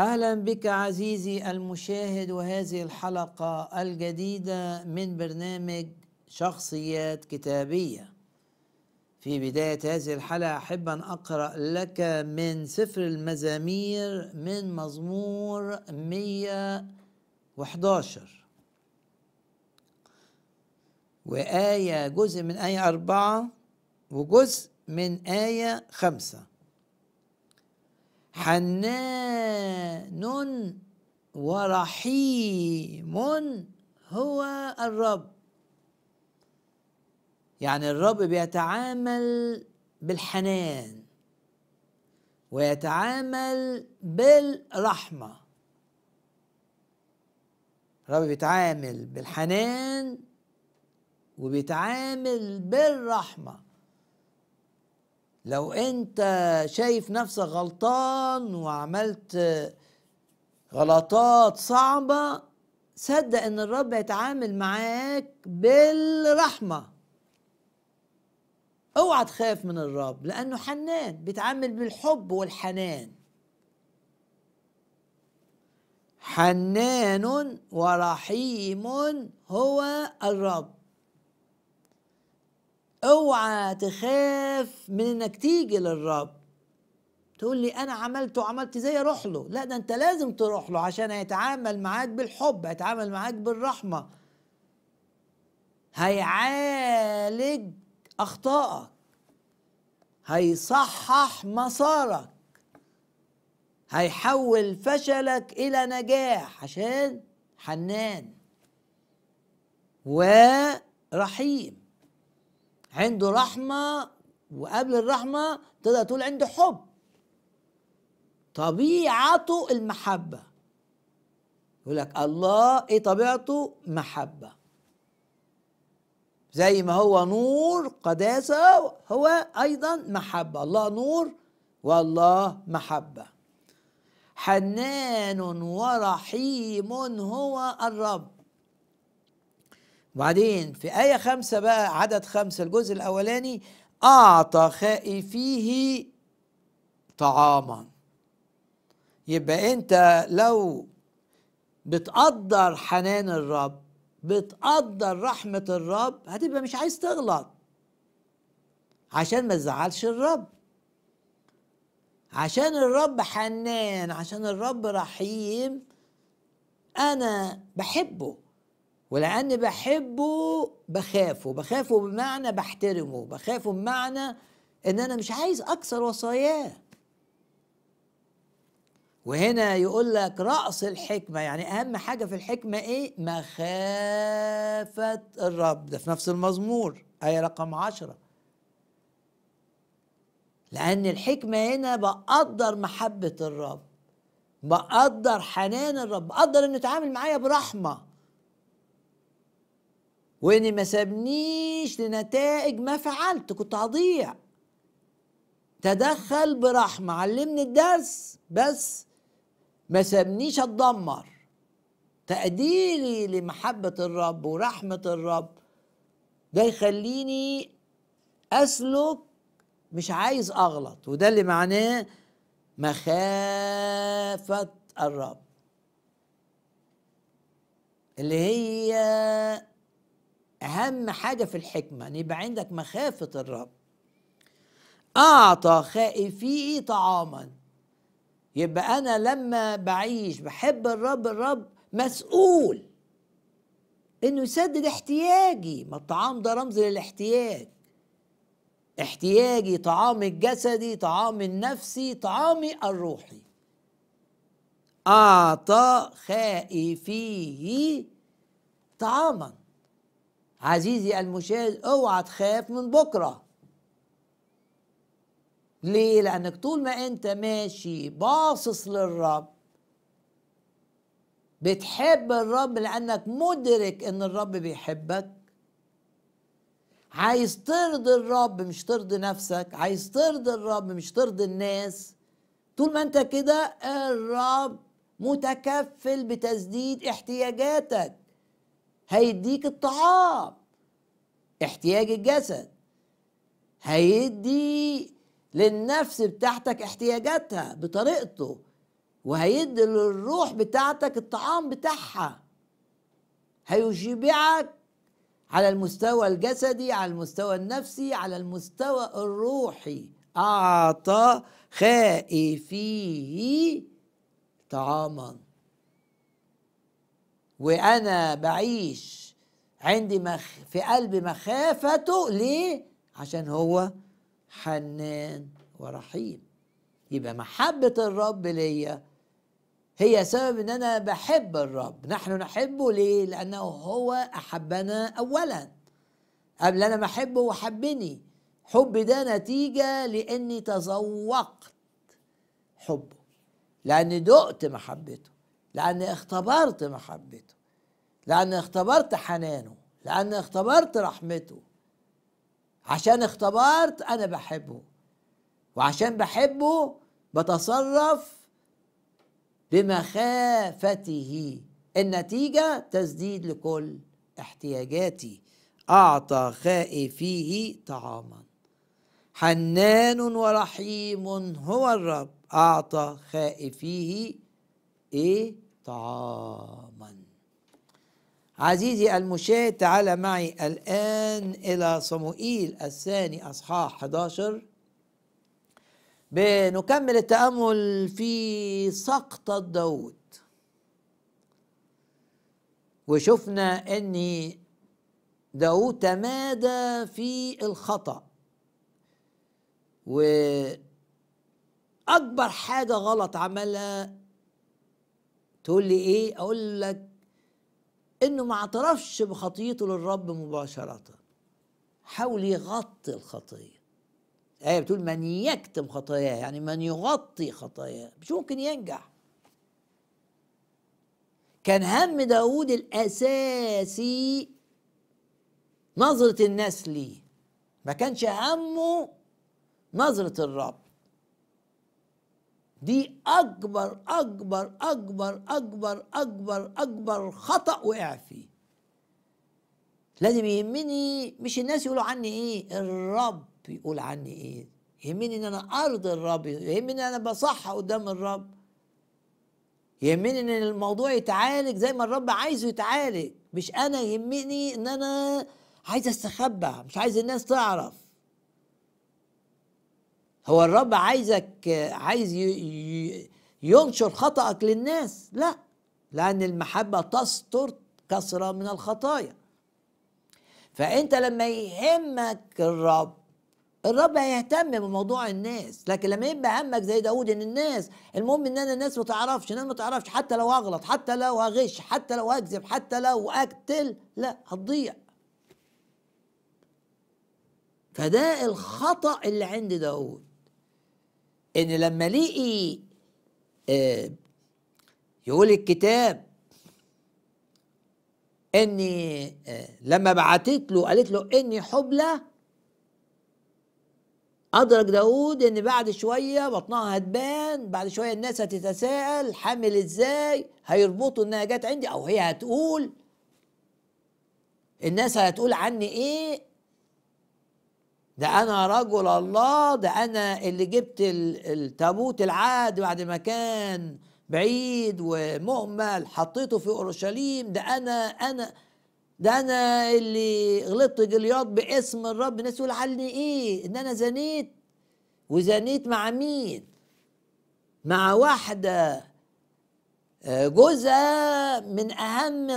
اهلا بك عزيزي المشاهد وهذه الحلقه الجديده من برنامج شخصيات كتابيه في بدايه هذه الحلقه احب ان اقرا لك من سفر المزامير من مزمور 111 وايه جزء من ايه اربعه وجزء من ايه خمسه حنان ورحيم هو الرب يعني الرب بيتعامل بالحنان ويتعامل بالرحمه الرب بيتعامل بالحنان وبيتعامل بالرحمه لو انت شايف نفسك غلطان وعملت غلطات صعبة صدق ان الرب يتعامل معاك بالرحمة اوعى تخاف من الرب لانه حنان بيتعامل بالحب والحنان حنان ورحيم هو الرب اوعى تخاف من انك تيجي للرب تقول لي انا عملت وعملت زي اروح له لا ده انت لازم تروح له عشان هيتعامل معاك بالحب هيتعامل معاك بالرحمه هيعالج اخطائك هيصحح مسارك هيحول فشلك الى نجاح عشان حنان ورحيم عنده رحمه وقبل الرحمه تقدر تقول عنده حب طبيعته المحبه يقول لك الله ايه طبيعته محبه زي ما هو نور قداسه هو ايضا محبه الله نور والله محبه حنان ورحيم هو الرب وبعدين في آية خمسة بقى عدد خمسة الجزء الأولاني أعطى خائفيه طعاما يبقى أنت لو بتقدر حنان الرب بتقدر رحمة الرب هتبقى مش عايز تغلط عشان ما تزعلش الرب عشان الرب حنان عشان الرب رحيم أنا بحبه ولأني بحبه بخافه بخافه بمعنى بحترمه بخافه بمعنى إن أنا مش عايز أكسر وصاياه وهنا يقول لك رأس الحكمة يعني أهم حاجة في الحكمة إيه؟ مخافة الرب ده في نفس المزمور آية رقم عشرة لأن الحكمة هنا بقدر محبة الرب بقدر حنان الرب بقدر إنه يتعامل معايا برحمة واني ما سابنيش لنتائج ما فعلت كنت هضيع تدخل برحمة علمني الدرس بس ما سابنيش اتدمر تقديري لمحبة الرب ورحمة الرب ده يخليني أسلك مش عايز أغلط وده اللي معناه مخافة الرب اللي هي اهم حاجه في الحكمه ان يبقى عندك مخافه الرب اعطى خائفيه طعاما يبقى انا لما بعيش بحب الرب الرب مسؤول انه يسدد احتياجي ما الطعام ده رمز للاحتياج احتياجي طعامي الجسدي طعامي النفسي طعامي الروحي اعطى خائفيه طعاما عزيزي المشاهد اوعى تخاف من بكره ليه لانك طول ما انت ماشي باصص للرب بتحب الرب لانك مدرك ان الرب بيحبك عايز ترضي الرب مش ترضي نفسك عايز ترضي الرب مش ترضي الناس طول ما انت كده الرب متكفل بتسديد احتياجاتك هيديك الطعام احتياج الجسد هيدي للنفس بتاعتك احتياجاتها بطريقته وهيدي للروح بتاعتك الطعام بتاعها هيشبعك على المستوى الجسدي على المستوى النفسي على المستوى الروحي أعطى خائفيه طعاما وانا بعيش عندي مخ في قلبي مخافته ليه عشان هو حنان ورحيم يبقى محبة الرب ليا هي سبب ان انا بحب الرب نحن نحبه ليه لانه هو احبنا اولا قبل انا ما احبه وحبني حب ده نتيجة لاني تذوقت حبه لاني دقت محبته لأني اختبرت محبته لأني اختبرت حنانه لأني اختبرت رحمته عشان اختبرت أنا بحبه وعشان بحبه بتصرف بمخافته النتيجة تسديد لكل احتياجاتي أعطى خائفيه طعاما حنان ورحيم هو الرب أعطى خائفيه ايه طعاما عزيزي المشاهد تعال معي الآن إلى صموئيل الثاني أصحاح 11 بنكمل التأمل في سقطة داود وشفنا أن داود تمادى في الخطأ وأكبر حاجة غلط عملها تقول لي ايه اقول لك انه ما اعترفش بخطيته للرب مباشره حاول يغطي الخطيه الايه بتقول من يكتم خطاياه يعني من يغطي خطاياه مش ممكن ينجح كان هم داود الاساسي نظره الناس ليه ما كانش همه نظره الرب دي اكبر اكبر اكبر اكبر اكبر اكبر خطا وقع فيه لازم يهمني مش الناس يقولوا عني ايه الرب يقول عني ايه يهمني ان انا ارضي الرب يهمني ان انا بصح قدام الرب يهمني ان الموضوع يتعالج زي ما الرب عايزه يتعالج مش انا يهمني ان انا عايز استخبى مش عايز الناس تعرف هو الرب عايزك عايز ينشر خطأك للناس لا لأن المحبة تستر كثرة من الخطايا فأنت لما يهمك الرب الرب هيهتم بموضوع الناس لكن لما يبقى همك زي داود ان الناس المهم ان انا الناس ما تعرفش ان انا ما تعرفش حتى لو اغلط حتى لو اغش حتى لو اكذب حتى لو اقتل لا هتضيع فده الخطا اللي عند داود ان لما لقي آه، يقول الكتاب اني آه، لما بعتت له قالت له اني حبلى ادرك داود ان بعد شويه بطنها هتبان بعد شويه الناس هتتساءل حامل ازاي هيربطوا انها جت عندي او هي هتقول الناس هتقول عني ايه ده انا رجل الله ده انا اللي جبت التابوت العهد بعد ما كان بعيد ومهمل حطيته في اورشليم ده انا انا ده انا اللي غلطت جلياط باسم الرب الناس يقول عني ايه ان انا زنيت وزنيت مع مين مع واحده آه، جزء من اهم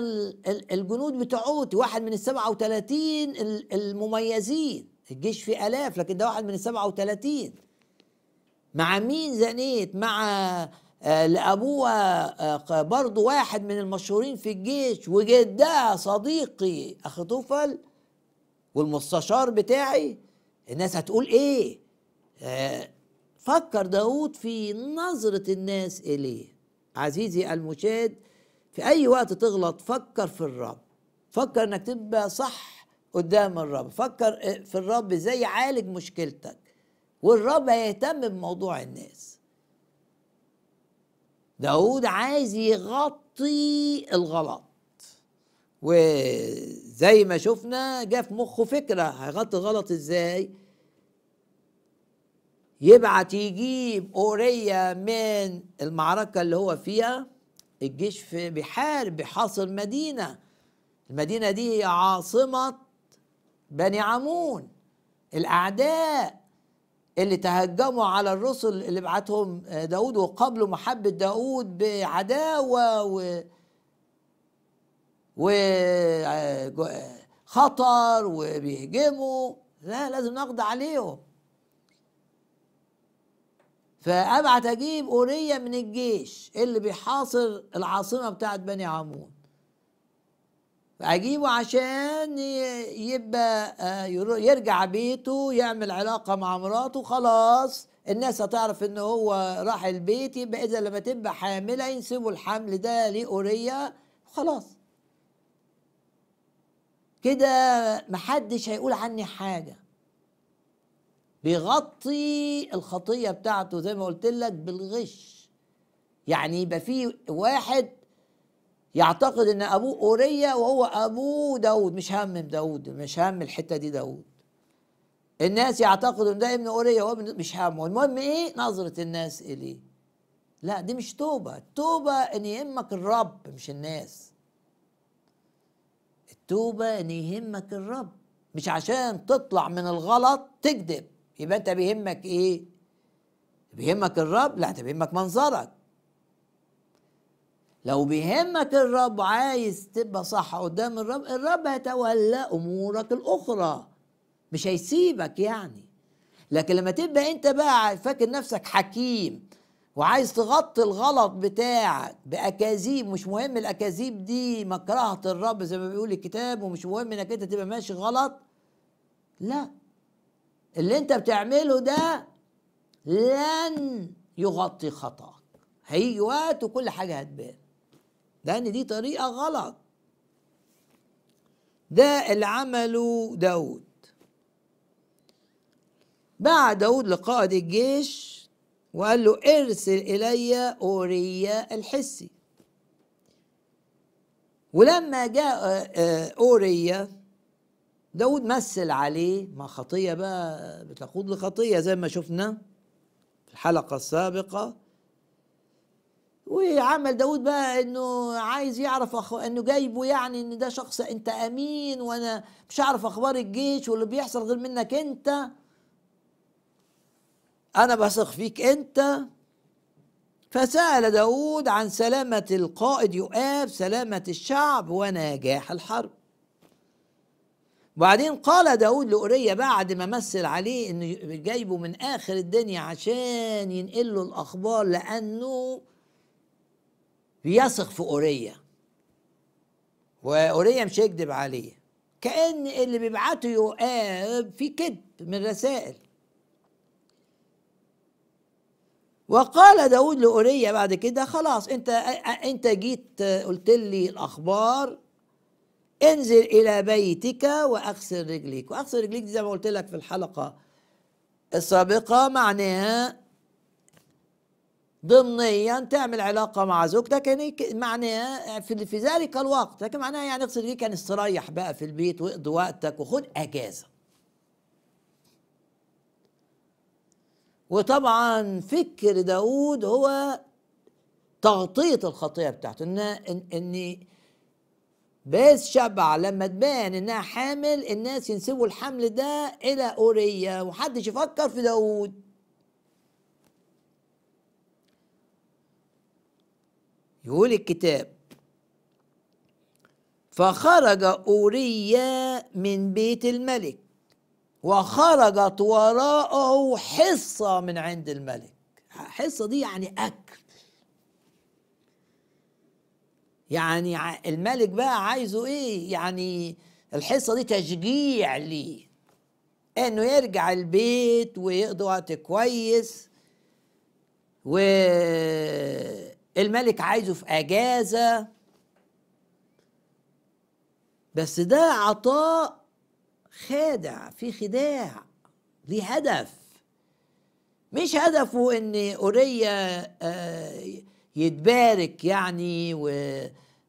الجنود بتوعوتي واحد من السبعة وثلاثين المميزين الجيش فيه آلاف لكن ده واحد من السبعة وثلاثين مع مين زنيت مع آه، لأبوها آه، آه، برضه واحد من المشهورين في الجيش وجدها صديقي أخ طفل والمستشار بتاعي الناس هتقول إيه فكر داود في نظرة الناس إليه عزيزي المشاهد في أي وقت تغلط فكر في الرب فكر إنك تبقى صح قدام الرب فكر في الرب ازاي يعالج مشكلتك والرب هيهتم بموضوع الناس داود عايز يغطي الغلط وزي ما شفنا جه في مخه فكرة هيغطي الغلط ازاي يبعت يجيب أورية من المعركة اللي هو فيها الجيش في بيحارب بيحاصر مدينة المدينة دي هي عاصمة بني عمون الاعداء اللي تهجموا على الرسل اللي بعتهم آه، داود وقابلوا محبة داود بعداوة و وخطر آه، وبيهجموا لا لازم نقضي عليهم فأبعت أجيب أورية من الجيش اللي بيحاصر العاصمة بتاعت بني عمون اجيبه عشان يبقى آه، يرجع بيته يعمل علاقه مع مراته خلاص الناس هتعرف ان هو راح البيت يبقى اذا لما تبقى حامله ينسبوا الحمل ده لاوريا خلاص كده محدش هيقول عني حاجه بيغطي الخطيه بتاعته زي ما قلت لك بالغش يعني يبقى في واحد يعتقد ان ابوه اوريا وهو ابوه داود مش هم داود مش هم الحته دي داود الناس يعتقدوا ان ده ابن اوريا وهو مش همه المهم ايه نظره الناس اليه لا دي مش توبه التوبه ان يهمك الرب مش الناس التوبه ان يهمك الرب مش عشان تطلع من الغلط تكذب يبقى انت بيهمك ايه بيهمك الرب لا انت بيهمك منظرك لو بيهمك الرب عايز تبقى صح قدام الرب الرب هيتولى امورك الاخرى مش هيسيبك يعني لكن لما تبقى انت بقى فاكر نفسك حكيم وعايز تغطي الغلط بتاعك باكاذيب مش مهم الاكاذيب دي مكرهه الرب زي ما بيقول الكتاب ومش مهم انك انت تبقى ماشي غلط لا اللي انت بتعمله ده لن يغطي خطاك هيجي وقت وكل حاجه هتبان لأن دي طريقة غلط ده اللي عمله داود باع داود لقائد الجيش وقال له ارسل إلي أوريا الحسي ولما جاء آه، آه، أوريا داود مثل عليه ما خطية بقى بتقود لخطية زي ما شفنا في الحلقة السابقة وعمل داود بقى انه عايز يعرف أخو... انه جايبه يعني ان ده شخص انت امين وانا مش عارف اخبار الجيش واللي بيحصل غير منك انت انا بثق فيك انت فسأل داود عن سلامة القائد يؤاب سلامة الشعب ونجاح الحرب وبعدين قال داود لأوريا بعد ما مثل عليه انه جايبه من اخر الدنيا عشان ينقل له الاخبار لانه بيثق في اوريا واوريا مش هيكذب عليه كان اللي بيبعته يؤاب في كذب من رسائل وقال داود لأوريا بعد كده خلاص انت انت جيت قلت لي الاخبار انزل الى بيتك واغسل رجليك واغسل رجليك زي ما قلت لك في الحلقه السابقه معناها ضمنيا تعمل علاقه مع زوجتك يعني معناها في, في ذلك الوقت لكن معناها يعني اقصد ايه كان يعني استريح بقى في البيت واقضي وقتك وخد اجازه وطبعا فكر داود هو تغطيه الخطيه بتاعته ان ان, إن بس شبع لما تبان انها حامل الناس ينسبوا الحمل ده الى اوريا ومحدش يفكر في داود يقول الكتاب فخرج أوريا من بيت الملك وخرجت وراءه حصة من عند الملك حصة دي يعني أكل يعني الملك بقى عايزه إيه يعني الحصة دي تشجيع ليه انه يرجع البيت ويقضي وقت كويس و الملك عايزه في اجازه بس ده عطاء خادع في خداع ليه هدف مش هدفه ان اوريا آه، يتبارك يعني و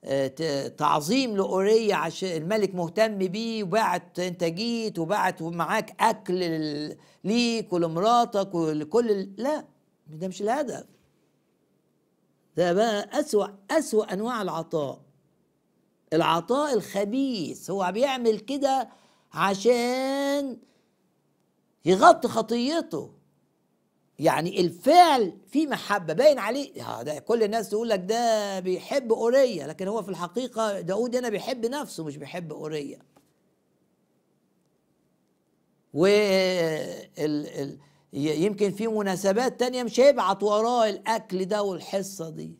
آه، تعظيم لأورية عشان الملك مهتم بيه وبعت انت جيت وبعت معاك أكل ليك ولمراتك ولكل لا ده مش الهدف ده بقى أسوأ أسوأ أنواع العطاء العطاء الخبيث هو بيعمل كده عشان يغطي خطيته يعني الفعل فيه محبة باين عليه آه، ده كل الناس تقول لك ده بيحب أورية لكن هو في الحقيقة داود هنا بيحب نفسه مش بيحب أورية و ال... ال... يمكن في مناسبات تانية مش هيبعت وراه الأكل ده والحصة دي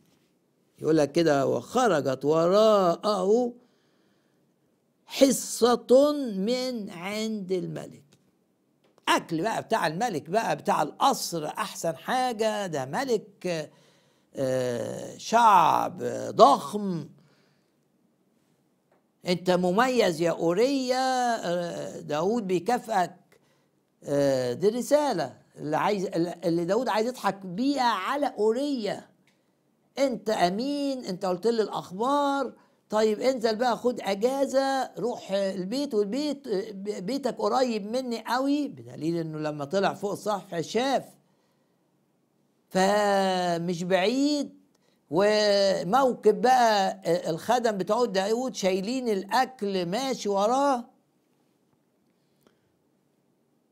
يقول لك كده وخرجت وراءه حصة من عند الملك أكل بقى بتاع الملك بقى بتاع القصر أحسن حاجة ده ملك آه، شعب ضخم أنت مميز يا أوريا آه، داود بيكافئك آه، دي رسالة اللي عايز اللي داود عايز يضحك بيها على اوريه انت امين انت قلت لي الاخبار طيب انزل بقى خد اجازه روح البيت والبيت بيتك قريب مني قوي بدليل انه لما طلع فوق الصحف شاف فمش بعيد وموكب بقى الخدم بتوع داود شايلين الاكل ماشي وراه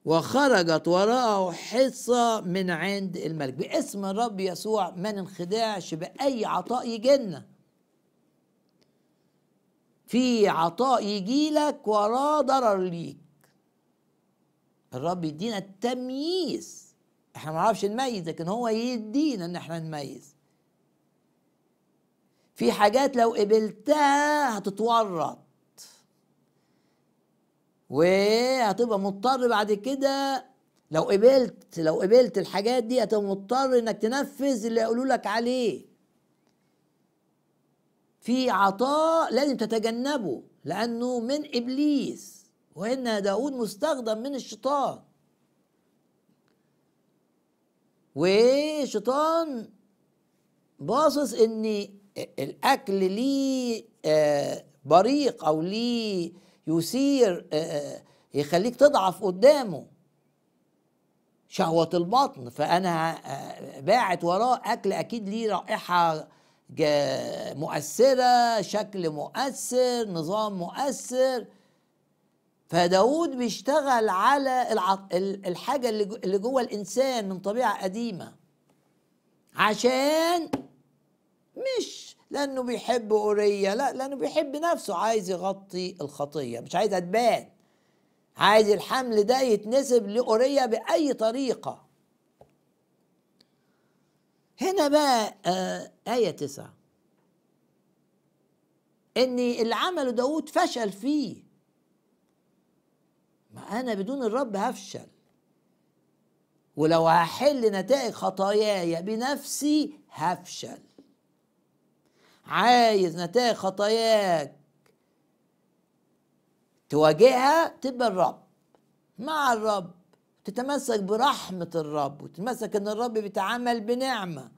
وخرجت وراءه حصة من عند الملك باسم الرب يسوع ما ننخدعش بأي عطاء يجينا في عطاء يجيلك وراه ضرر ليك الرب يدينا التمييز احنا ما نعرفش نميز لكن هو يدينا ان احنا نميز في حاجات لو قبلتها هتتورط وهتبقى مضطر بعد كده لو قبلت لو قبلت الحاجات دي هتبقى مضطر انك تنفذ اللي يقولوا لك عليه في عطاء لازم تتجنبه لانه من ابليس وان داود مستخدم من الشيطان وشيطان باصص ان الاكل ليه آه، بريق او ليه يثير آه، آه، يخليك تضعف قدامه شهوة البطن فأنا آه، باعت وراه أكل أكيد ليه رائحة مؤثرة شكل مؤثر نظام مؤثر فداود بيشتغل على الحاجة اللي جوه الإنسان من طبيعة قديمة عشان مش لانه بيحب اوريه لا لانه بيحب نفسه عايز يغطي الخطيه مش عايزها تبان عايز الحمل ده يتنسب لاوريه باي طريقه هنا بقى آه آية تسعة إن اللي عمله داود فشل فيه ما أنا بدون الرب هفشل ولو هحل نتائج خطاياي بنفسي هفشل عايز نتائج خطاياك تواجهها تبقى الرب مع الرب تتمسك برحمة الرب وتتمسك ان الرب بيتعامل بنعمة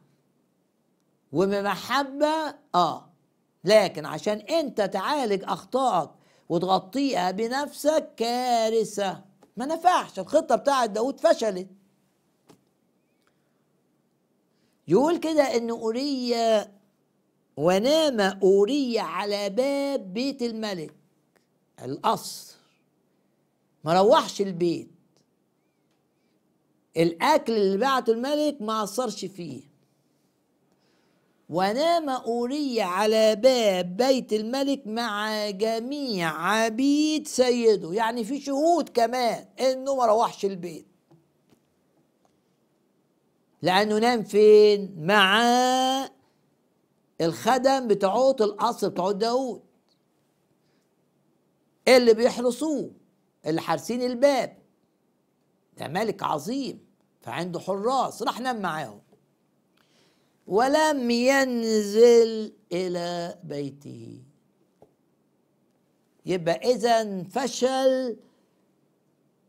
وبمحبة اه لكن عشان انت تعالج اخطائك وتغطيها بنفسك كارثة ما نفعش الخطة بتاعة داود فشلت يقول كده ان اوريا ونام أوريا على باب بيت الملك القصر ما روحش البيت الأكل اللي بعته الملك ما أثرش فيه ونام أوريا على باب بيت الملك مع جميع عبيد سيده يعني في شهود كمان إنه ما روحش البيت لأنه نام فين؟ مع الخدم بتعوط القصر بتوع داوود إيه اللي بيحرسوه اللي حارسين الباب ده ملك عظيم فعنده حراس راح نام معاهم ولم ينزل الى بيته يبقى اذا فشل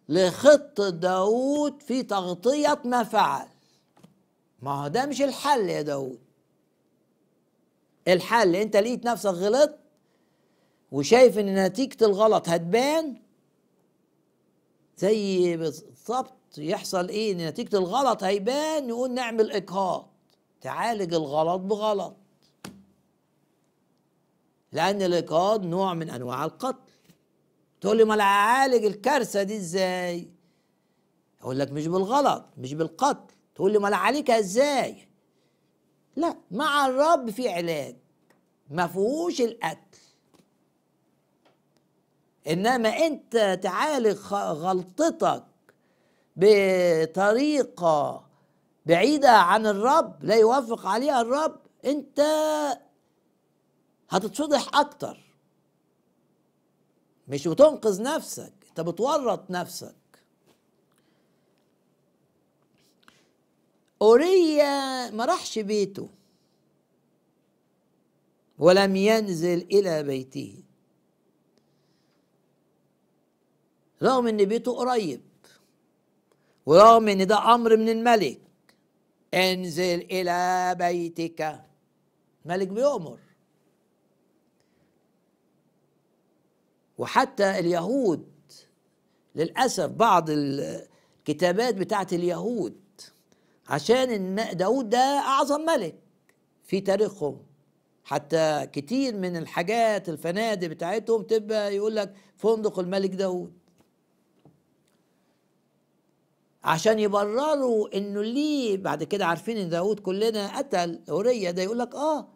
لخطة داود في تغطية ما فعل ما هو ده مش الحل يا داود الحل انت لقيت نفسك غلطت وشايف ان نتيجه الغلط هتبان زي بالظبط يحصل ايه ان نتيجه الغلط هيبان نقول نعمل اجهاض تعالج الغلط بغلط لان الايقاض نوع من انواع القتل تقول لي ما اعالج الكارثه دي ازاي اقول لك مش بالغلط مش بالقتل تقول لي ما اعالجها ازاي لا مع الرب في علاج ما فيهوش القتل انما انت تعالج غلطتك بطريقه بعيده عن الرب لا يوافق عليها الرب انت هتتفضح اكتر مش بتنقذ نفسك انت بتورط نفسك أوريا ما راحش بيته ولم ينزل إلى بيته رغم ان بيته قريب ورغم ان ده امر من الملك انزل الى بيتك الملك بيؤمر وحتى اليهود للاسف بعض الكتابات بتاعت اليهود عشان إن داود ده أعظم ملك في تاريخهم حتى كتير من الحاجات الفنادق بتاعتهم تبقى يقول لك فندق الملك داود عشان يبرروا انه ليه بعد كده عارفين ان داود كلنا قتل اوريا ده يقول لك اه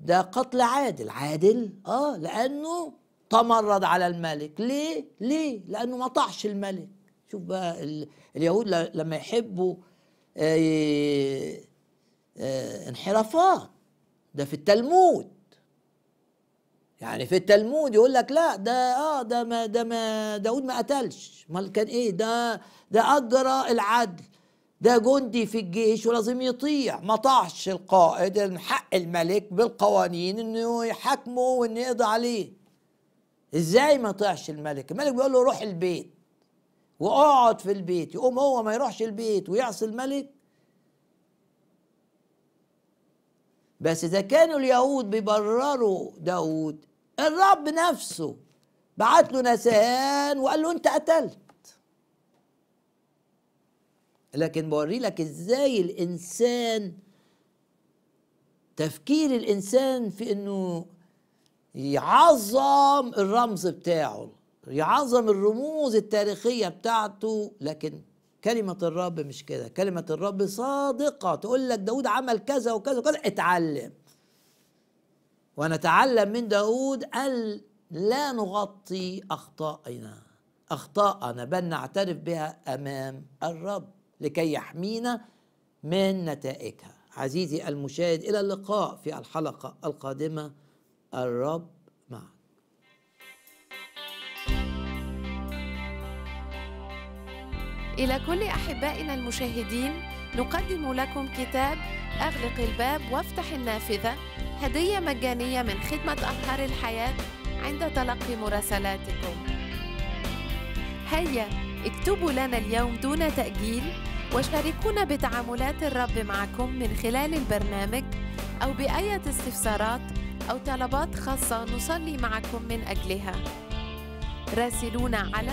ده قتل عادل عادل اه لانه تمرد على الملك ليه ليه لانه ما طعش الملك شوف بقى اليهود لما يحبوا آه، انحرافات ده في التلمود يعني في التلمود يقول لك لا ده اه ده ما ده ما داود ما قتلش امال كان ايه ده ده اجرى العدل ده جندي في الجيش ولازم يطيع ما طاعش القائد من حق الملك بالقوانين انه يحاكمه وانه يقضي عليه ازاي ما طاعش الملك الملك بيقول له روح البيت واقعد في البيت يقوم هو ما يروحش البيت ويعصي الملك بس إذا كانوا اليهود بيبرروا داود الرب نفسه بعت له نسان وقال له أنت قتلت لكن بوري لك إزاي الإنسان تفكير الإنسان في إنه يعظم الرمز بتاعه يعظم الرموز التاريخية بتاعته لكن كلمة الرب مش كده كلمة الرب صادقة تقول لك داود عمل كذا وكذا وكذا اتعلم ونتعلم من داود أن لا نغطي أخطائنا أخطاءنا بل نعترف بها أمام الرب لكي يحمينا من نتائجها عزيزي المشاهد إلى اللقاء في الحلقة القادمة الرب معك إلى كل أحبائنا المشاهدين نقدم لكم كتاب أغلق الباب وافتح النافذة هدية مجانية من خدمة أنهار الحياة عند تلقي مراسلاتكم هيا اكتبوا لنا اليوم دون تأجيل وشاركونا بتعاملات الرب معكم من خلال البرنامج أو بأية استفسارات أو طلبات خاصة نصلي معكم من أجلها راسلونا على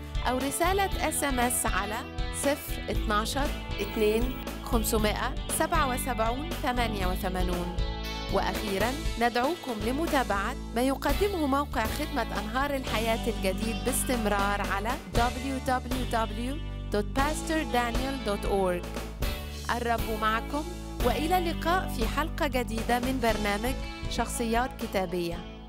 أو رسالة اس ام اس على 012 2 577 88 وأخيرا ندعوكم لمتابعة ما يقدمه موقع خدمة أنهار الحياة الجديد باستمرار على www.pastordaniel.org الرب معكم وإلى اللقاء في حلقة جديدة من برنامج شخصيات كتابيه